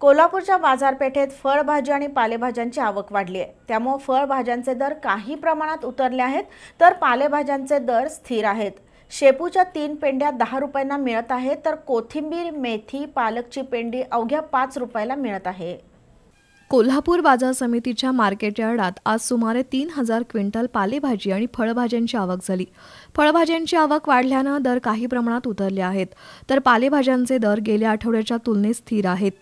कोल्हापूरच्या बाजारपेठेत फळभाजी आणि पालेभाज्यांची आवक वाढली आहे त्यामुळे फळभाज्यांचे दर काही प्रमाणात उतरले आहेत तर पालेभाज्यांचे दर स्थिर आहेत शेपूच्या तीन पेंड्या दहा रुपयांना मिळत आहे तर कोथिंबीर मेथी पालकची पेंडी अवघ्या पाच रुपयाला मिळत आहे कोल्हापूर बाजार समितीच्या मार्केट यार्डात आज सुमारे तीन हजार क्विंटल पालेभाजी आणि फळभाज्यांची आवक झाली फळभाज्यांची आवक वाढल्यानं दर काही प्रमाणात उतरले आहेत तर पालेभाज्यांचे दर गेल्या आठवड्याच्या तुलनेत स्थिर आहेत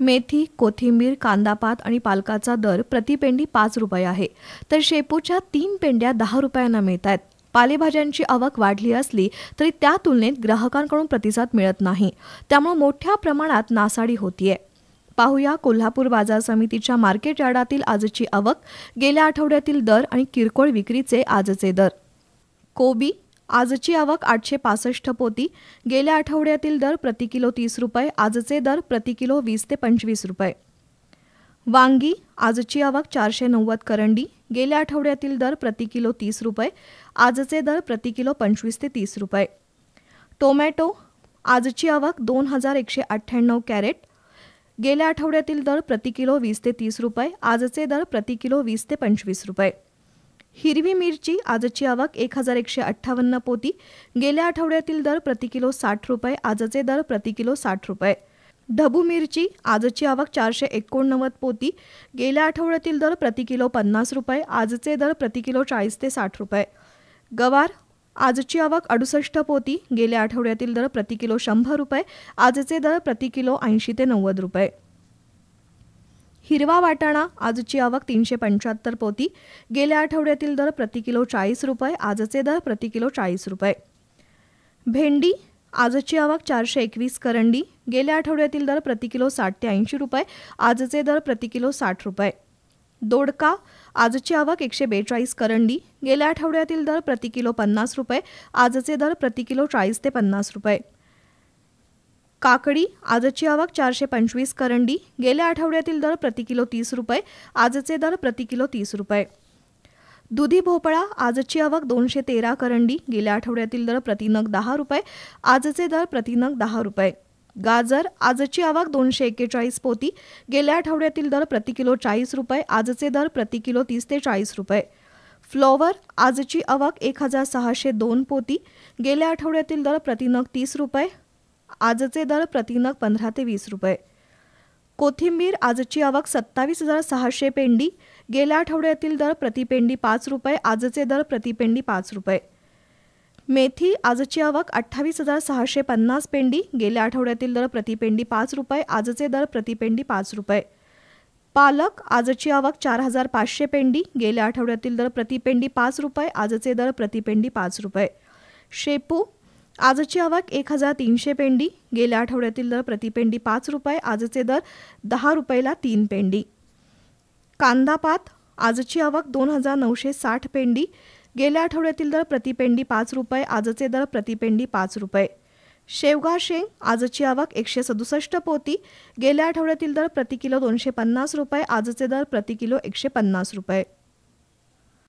मेथी कोथिंबीर कांदापात आणि पालकाचा दर प्रतिपेंडी पाच रुपये आहे तर शेपूच्या तीन पेंड्या दहा रुपयांना मिळत आहेत पालेभाज्यांची आवक वाढली असली तरी त्या तुलनेत ग्राहकांकडून प्रतिसाद मिळत नाही त्यामुळे मोठ्या प्रमाणात नासाडी होतीये पाहूया कोल्हापूर बाजार समितीच्या मार्केट यार्डातील आजची आवक गेल्या आठवड्यातील दर आणि किरकोळ विक्रीचे आजचे दर कोबी आजची आवक आठशे पासष्ट पोती गेल्या आठवड्यातील दर प्रति किलो तीस रुपये आजचे दर प्रति किलो वीस ते पंचवीस रुपये वांगी आजची आवक चारशे नव्वद करंडी गेल्या आठवड्यातील दर प्रति किलो तीस रुपये आजचे दर प्रति किलो पंचवीस ते तीस रुपये टोमॅटो आजची आवक दोन हजार एकशे अठ्ठ्याण्णव कॅरेट गेल्या आठवड्यातील दर प्रति किलो वीस ते तीस रुपये आजचे दर प्रति किलो वीस ते पंचवीस रुपये हिरवी मिरची आजची आवक एक हजार एकशे अठ्ठावन्न पोती गेल्या आठवड्यातील दर प्रति किलो साठ रुपये आजचे दर प्रति किलो साठ रुपये ढबू मिरची आजची आवक चारशे एकोणनव्वद पोती गेल्या आठवड्यातील दर प्रति किलो पन्नास रुपये आजचे दर प्रति किलो चाळीस ते साठ रुपये गवार आजची आवक अडुसष्ट पोती गेल्या आठवड्यातील दर प्रति किलो शंभर रुपये आजचे दर प्रति किलो ऐंशी ते नव्वद रुपये हिरवा वाटाणा आजची आवक तीनशे पंच्याहत्तर पोती गेल्या आठवड्यातील दर प्रति किलो चाळीस रुपये आजचे दर प्रति किलो चाळीस रुपये भेंडी आजची आवक चारशे एकवीस करंडी गेल्या आठवड्यातील दर प्रति किलो साठ ते ऐंशी रुपये आजचे दर प्रति किलो साठ रुपये दोडका आजची आवक एकशे बेचाळीस करंडी गेल्या आठवड्यातील दर प्रति किलो पन्नास रुपये आजचे दर प्रति किलो चाळीस ते पन्नास रुपये काकडी आजची आवक चारशे पंचवीस करंडी गेल्या आठवड्यातील दर प्रति किलो तीस रुपये आजचे दर प्रति किलो तीस रुपये दुधी भोपळा आजची आवक दोनशे तेरा करंडी गेल्या आठवड्यातील दर प्रतिनग दहा रुपये आजचे दर प्रतिनग दहा रुपये गाजर आजची आवक दोनशे एक्केचाळीस पोती गेल्या आठवड्यातील दर प्रति किलो चाळीस रुपये आजचे दर प्रति किलो तीस ते चाळीस रुपये फ्लॉवर आजची आवक एक हजार सहाशे दोन पोती गेल्या आठवड्यातील दर प्रतिनग तीस रुपये आजचे दर प्रतिनग पंधरा ते वीस रुपये कोथिंबीर आजची आवक सत्तावीस हजार सहाशे पेंडी गेल्या आठवड्यातील दर प्रतिपेंडी पाच रुपये आजचे दर प्रतिपेंडी पाच रुपये मेथी आजची आवक अठ्ठावीस हजार सहाशे पन्नास पेंडी गेल्या आठवड्यातील दर प्रतिपेंडी पाच रुपये आजचे दर प्रतिपेंडी पाच रुपये पालक आजची आवक चार हजार पाचशे पेंडी गेल्या आठवड्यातील दर प्रतिपेंडी पाच रुपये आजचे दर प्रतिपेंडी पाच रुपये शेपू आजची आवक एक हजार तीनशे पेंडी गेल्या आठवड्यातील दर प्रतिपेंडी पाच रुपये आजचे दर दहा रुपयाला तीन पेंडी कांदा पात आजची आवक दोन हजार नऊशे साठ पेंडी गेल्या आठवड्यातील दर प्रतिपेंडी पाच रुपये आजचे दर प्रतिपेंडी पाच रुपये शेवगा शेंग आजची आवक एकशे सदुसष्ट पोती गेल्या आठवड्यातील दर किलो दोनशे पन्नास रुपये आजचे दर किलो एकशे पन्नास रुपये